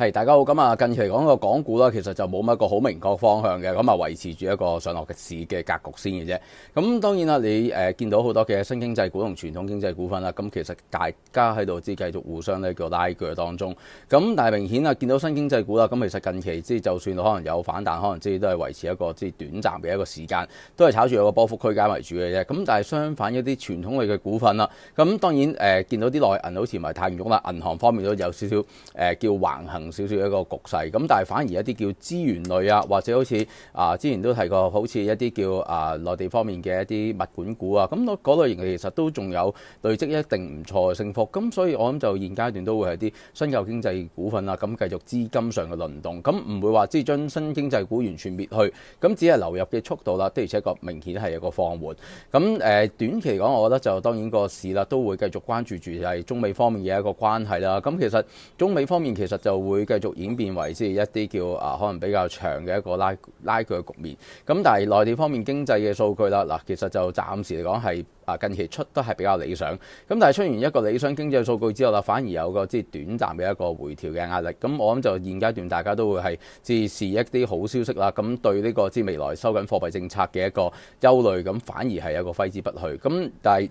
系大家好。咁啊，近期講个港股啦，其實就冇乜個好明確方向嘅，咁啊維持住一個上落嘅市嘅格局先嘅啫。咁當然啦，你誒見到好多嘅新經濟股同傳統經濟股份啦。咁其實大家喺度之繼續互相咧叫拉锯當中。咁但係明顯啊，見到新經濟股啦，其實近期即系就算可能有反彈，可能即系都係維持一個即系短暫嘅一個時間，都係炒住個波幅區间為主嘅啫。咁但係相反一啲傳統類嘅股份啦，咁當然誒見到啲內銀好似唔係太勇啦，銀行方面都有少少誒叫橫行。少少一個局勢，咁但係反而一啲叫資源類啊，或者好似啊之前都提過，好似一啲叫啊內地方面嘅一啲物管股啊，咁嗰嗰類型其實都仲有累積一定唔錯嘅升幅，咁所以我諗就現階段都會係啲新舊經濟股份啊，咁繼續資金上嘅動动，咁唔會話將新經濟股完全滅去，咁只係流入嘅速度啦，的而且確明顯係一個放緩，咁誒短期讲講，我覺得就當然個市啦都會繼續關注住係中美方面嘅一個關係啦，咁其實中美方面其實就會。會繼續演變為即係一啲叫啊，可能比較長嘅一個拉拉鋸嘅局面。咁但係內地方面經濟嘅數據啦，嗱其實就暫時嚟講係啊近期出都係比較理想。咁但係出完一個理想經濟數據之後啦，反而有個即係短暫嘅一個回調嘅壓力。咁我諗就現階段大家都會係即係試一啲好消息啦。咁對呢個即係未來收緊貨幣政策嘅一個憂慮，咁反而係有個揮之不去。咁但係。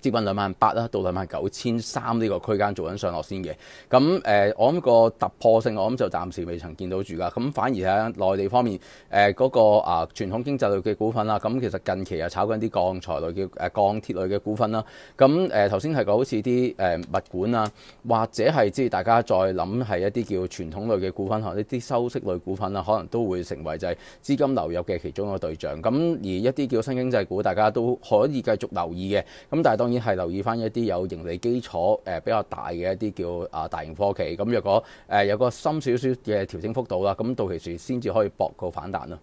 接近兩萬八啦，到兩萬九千三呢個區間做緊上落先嘅。咁誒，我諗個突破性，我諗就暫時未曾見到住㗎。咁反而喺內地方面，誒嗰個啊傳統經濟類嘅股份啦，咁其實近期又炒緊啲鋼材類嘅誒鋼鐵類嘅股份啦。咁誒頭先係講好似啲誒物管啊，或者係即係大家再諗係一啲叫傳統類嘅股份，可能一啲收息類股份啦，可能都會成為就係資金流入嘅其中一個對象。咁而一啲叫新經濟股，大家都可以繼續留意嘅。咁但係當先系留意翻一啲有盈利基礎誒比較大嘅一啲叫啊大型科技，咁若果誒有個深少少嘅調整幅度啦，咁到時先先至可以搏個反彈咯。